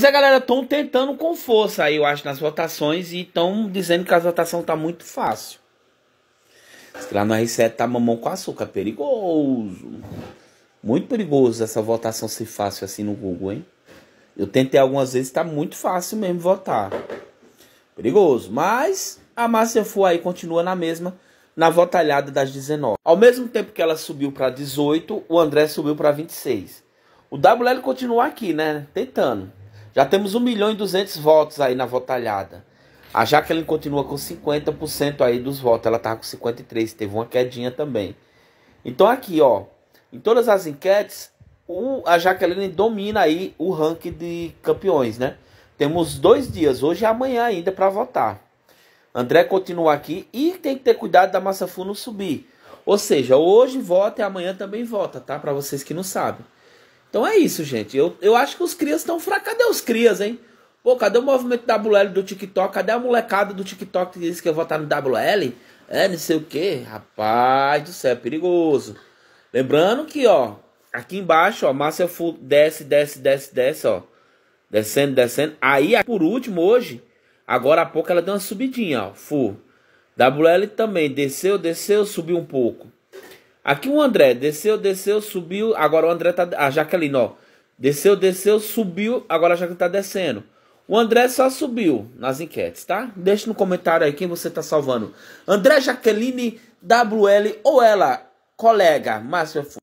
Mas a galera estão tentando com força aí, eu acho, nas votações e estão dizendo que a votação tá muito fácil. Lá no R7 tá mamão com açúcar, perigoso. Muito perigoso essa votação ser fácil assim no Google, hein? Eu tentei algumas vezes, tá muito fácil mesmo votar. Perigoso, mas a Márcia Fu aí continua na mesma, na votalhada das 19. Ao mesmo tempo que ela subiu para 18, o André subiu para 26. O WL continua aqui, né? Tentando. Já temos 1 milhão e 200 votos aí na votalhada. A Jaqueline continua com 50% aí dos votos. Ela tá com 53%, teve uma quedinha também. Então aqui, ó, em todas as enquetes, o, a Jaqueline domina aí o ranking de campeões, né? Temos dois dias, hoje e amanhã ainda, para votar. André continua aqui e tem que ter cuidado da massa não subir. Ou seja, hoje vota e amanhã também vota, tá? Para vocês que não sabem. Então é isso, gente. Eu, eu acho que os crias estão fracos. Cadê os crias, hein? Pô, cadê o movimento WL do TikTok? Cadê a molecada do TikTok que disse que ia votar no WL? É, não sei o que. Rapaz do céu, é perigoso. Lembrando que, ó, aqui embaixo, ó, Márcia Fu desce, desce, desce, desce, ó. Descendo, descendo. Aí, por último, hoje, agora há pouco ela deu uma subidinha, ó. Fu. WL também desceu, desceu, subiu um pouco. Aqui o André desceu, desceu, subiu. Agora o André tá. A Jaqueline, ó. Desceu, desceu, subiu. Agora a Jaqueline tá descendo. O André só subiu nas enquetes, tá? Deixa no comentário aí quem você tá salvando. André Jaqueline, WL ou ela, colega Márcio?